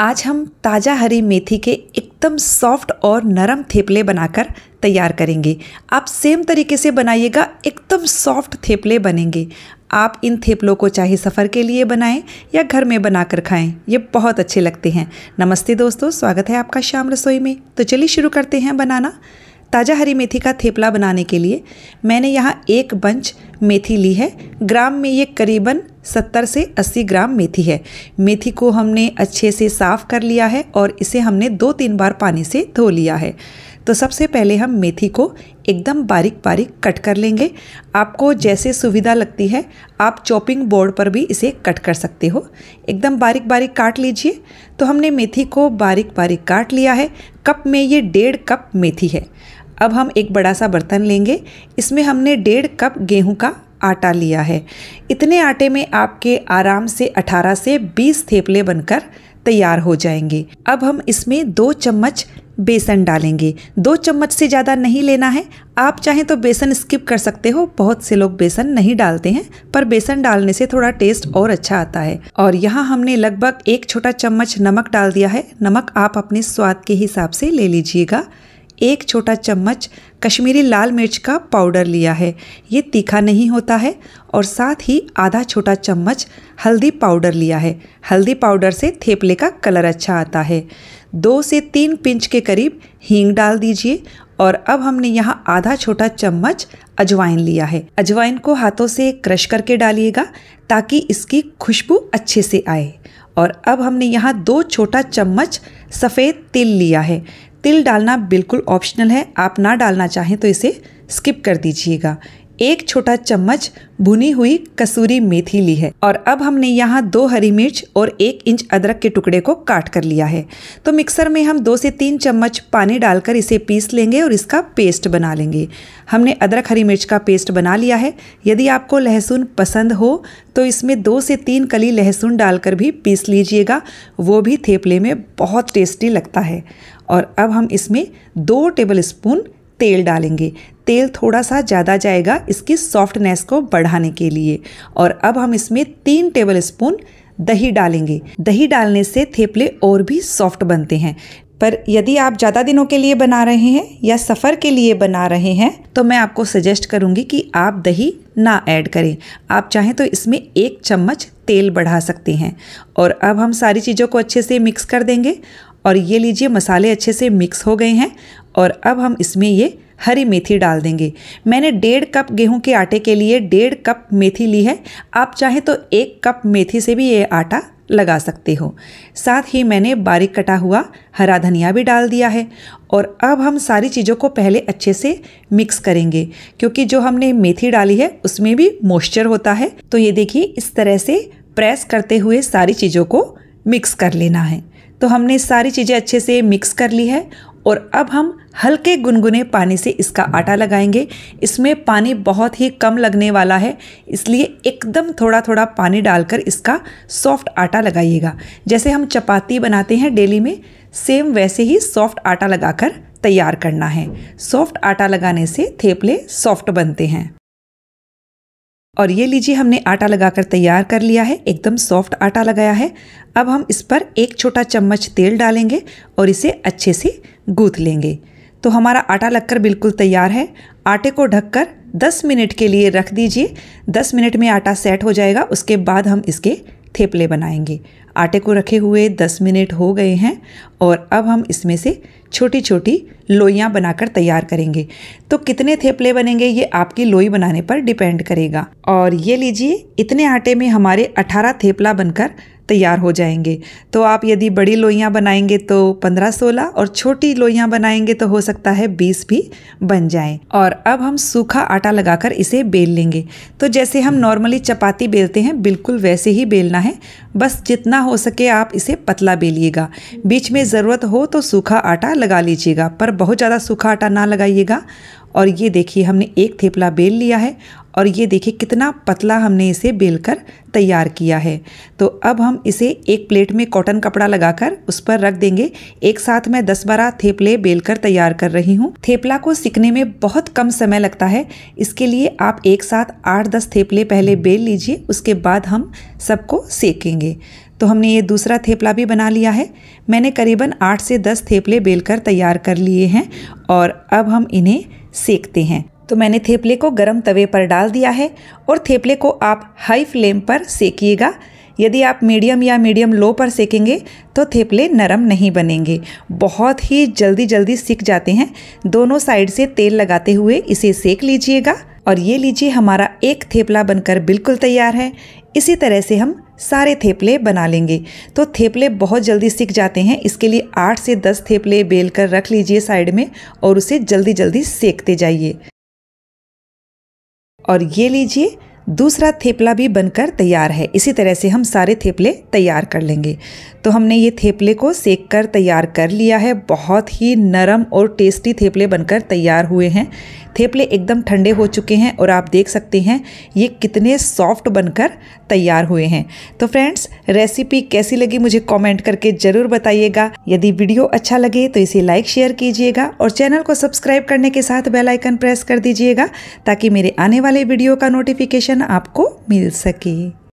आज हम ताज़ा हरी मेथी के एकदम सॉफ्ट और नरम थेपले बनाकर तैयार करेंगे आप सेम तरीके से बनाइएगा एकदम सॉफ्ट थेपले बनेंगे आप इन थेपलों को चाहे सफ़र के लिए बनाएं या घर में बनाकर खाएं ये बहुत अच्छे लगते हैं नमस्ते दोस्तों स्वागत है आपका शाम रसोई में तो चलिए शुरू करते हैं बनाना ताज़ा हरी मेथी का थेपला बनाने के लिए मैंने यहाँ एक बंच मेथी ली है ग्राम में ये करीबन 70 से 80 ग्राम मेथी है मेथी को हमने अच्छे से साफ़ कर लिया है और इसे हमने दो तीन बार पानी से धो लिया है तो सबसे पहले हम मेथी को एकदम बारीक बारीक कट कर लेंगे आपको जैसे सुविधा लगती है आप चॉपिंग बोर्ड पर भी इसे कट कर सकते हो एकदम बारीक बारीक काट लीजिए तो हमने मेथी को बारीक बारीक काट लिया है कप में ये डेढ़ कप मेथी है अब हम एक बड़ा सा बर्तन लेंगे इसमें हमने डेढ़ कप गेहूं का आटा लिया है इतने आटे में आपके आराम से 18 से 20 थेपले बनकर तैयार हो जाएंगे अब हम इसमें दो चम्मच बेसन डालेंगे दो चम्मच से ज़्यादा नहीं लेना है आप चाहें तो बेसन स्किप कर सकते हो बहुत से लोग बेसन नहीं डालते हैं पर बेसन डालने से थोड़ा टेस्ट और अच्छा आता है और यहाँ हमने लगभग एक छोटा चम्मच नमक डाल दिया है नमक आप अपने स्वाद के हिसाब से ले लीजिएगा एक छोटा चम्मच कश्मीरी लाल मिर्च का पाउडर लिया है ये तीखा नहीं होता है और साथ ही आधा छोटा चम्मच हल्दी पाउडर लिया है हल्दी पाउडर से थेपले का कलर अच्छा आता है दो से तीन पिंच के करीब हींग डाल दीजिए और अब हमने यहाँ आधा छोटा चम्मच अजवाइन लिया है अजवाइन को हाथों से क्रश करके डालिएगा ताकि इसकी खुशबू अच्छे से आए और अब हमने यहाँ दो छोटा चम्मच सफ़ेद तिल लिया है तिल डालना बिल्कुल ऑप्शनल है आप ना डालना चाहें तो इसे स्किप कर दीजिएगा एक छोटा चम्मच भुनी हुई कसूरी मेथी ली है और अब हमने यहाँ दो हरी मिर्च और एक इंच अदरक के टुकड़े को काट कर लिया है तो मिक्सर में हम दो से तीन चम्मच पानी डालकर इसे पीस लेंगे और इसका पेस्ट बना लेंगे हमने अदरक हरी मिर्च का पेस्ट बना लिया है यदि आपको लहसुन पसंद हो तो इसमें दो से तीन कली लहसुन डालकर भी पीस लीजिएगा वो भी थेपले में बहुत टेस्टी लगता है और अब हम इसमें दो टेबल स्पून तेल डालेंगे तेल थोड़ा सा ज़्यादा जाएगा इसकी सॉफ्टनेस को बढ़ाने के लिए और अब हम इसमें तीन टेबल स्पून दही डालेंगे दही डालने से थेपले और भी सॉफ्ट बनते हैं पर यदि आप ज़्यादा दिनों के लिए बना रहे हैं या सफ़र के लिए बना रहे हैं तो मैं आपको सजेस्ट करूँगी कि आप दही ना ऐड करें आप चाहें तो इसमें एक चम्मच तेल बढ़ा सकते हैं और अब हम सारी चीज़ों को अच्छे से मिक्स कर देंगे और ये लीजिए मसाले अच्छे से मिक्स हो गए हैं और अब हम इसमें ये हरी मेथी डाल देंगे मैंने डेढ़ कप गेहूं के आटे के लिए डेढ़ कप मेथी ली है आप चाहें तो एक कप मेथी से भी ये आटा लगा सकते हो साथ ही मैंने बारीक कटा हुआ हरा धनिया भी डाल दिया है और अब हम सारी चीज़ों को पहले अच्छे से मिक्स करेंगे क्योंकि जो हमने मेथी डाली है उसमें भी मॉइस्चर होता है तो ये देखिए इस तरह से प्रेस करते हुए सारी चीज़ों को मिक्स कर लेना है तो हमने सारी चीज़ें अच्छे से मिक्स कर ली है और अब हम हल्के गुनगुने पानी से इसका आटा लगाएंगे इसमें पानी बहुत ही कम लगने वाला है इसलिए एकदम थोड़ा थोड़ा पानी डालकर इसका सॉफ्ट आटा लगाइएगा जैसे हम चपाती बनाते हैं डेली में सेम वैसे ही सॉफ्ट आटा लगाकर तैयार करना है सॉफ्ट आटा लगाने से थेपले सॉफ्ट बनते हैं और ये लीजिए हमने आटा लगाकर तैयार कर लिया है एकदम सॉफ्ट आटा लगाया है अब हम इस पर एक छोटा चम्मच तेल डालेंगे और इसे अच्छे से गूँथ लेंगे तो हमारा आटा लगकर बिल्कुल तैयार है आटे को ढककर 10 मिनट के लिए रख दीजिए 10 मिनट में आटा सेट हो जाएगा उसके बाद हम इसके थेपले बनाएंगे आटे को रखे हुए 10 मिनट हो गए हैं और अब हम इसमें से छोटी छोटी लोइयाँ बनाकर तैयार करेंगे तो कितने थेपले बनेंगे ये आपकी लोई बनाने पर डिपेंड करेगा और ये लीजिए इतने आटे में हमारे 18 थेपला बनकर तैयार हो जाएंगे तो आप यदि बड़ी लोइयाँ बनाएंगे तो 15-16 और छोटी लोइयाँ बनाएंगे तो हो सकता है 20 भी बन जाएं और अब हम सूखा आटा लगाकर इसे बेल लेंगे तो जैसे हम नॉर्मली चपाती बेलते हैं बिल्कुल वैसे ही बेलना है बस जितना हो सके आप इसे पतला बेलिएगा बीच में ज़रूरत हो तो सूखा आटा लगा लीजिएगा पर बहुत ज़्यादा सूखा आटा ना लगाइएगा और ये देखिए हमने एक थेपला बेल लिया है और ये देखिए कितना पतला हमने इसे बेलकर तैयार किया है तो अब हम इसे एक प्लेट में कॉटन कपड़ा लगाकर उस पर रख देंगे एक साथ मैं दस बारह थेपले बेलकर तैयार कर रही हूँ थेपला को सीखने में बहुत कम समय लगता है इसके लिए आप एक साथ आठ दस थेपले पहले बेल लीजिए उसके बाद हम सबको सेकेंगे तो हमने ये दूसरा थेपला भी बना लिया है मैंने करीबन आठ से दस थेपले बेलकर तैयार कर लिए हैं और अब हम इन्हें सेकते हैं तो मैंने थेपले को गरम तवे पर डाल दिया है और थेपले को आप हाई फ्लेम पर सेकिएगा यदि आप मीडियम या मीडियम लो पर सेकेंगे तो थेपले नरम नहीं बनेंगे बहुत ही जल्दी जल्दी सीख जाते हैं दोनों साइड से तेल लगाते हुए इसे सेक लीजिएगा और ये लीजिए हमारा एक थेपला बनकर बिल्कुल तैयार है इसी तरह से हम सारे थेपले बना लेंगे तो थेपले बहुत जल्दी सीख जाते हैं इसके लिए आठ से दस थेपले बेल कर रख लीजिए साइड में और उसे जल्दी जल्दी सेकते जाइए और ये लीजिए दूसरा थेपला भी बनकर तैयार है इसी तरह से हम सारे थेपले तैयार कर लेंगे तो हमने ये थेपले को सेक कर तैयार कर लिया है बहुत ही नरम और टेस्टी थेपले बनकर तैयार हुए हैं थेपले एकदम ठंडे हो चुके हैं और आप देख सकते हैं ये कितने सॉफ्ट बनकर तैयार हुए हैं तो फ्रेंड्स रेसिपी कैसी लगी मुझे कमेंट करके ज़रूर बताइएगा यदि वीडियो अच्छा लगे तो इसे लाइक शेयर कीजिएगा और चैनल को सब्सक्राइब करने के साथ बेल आइकन प्रेस कर दीजिएगा ताकि मेरे आने वाले वीडियो का नोटिफिकेशन आपको मिल सके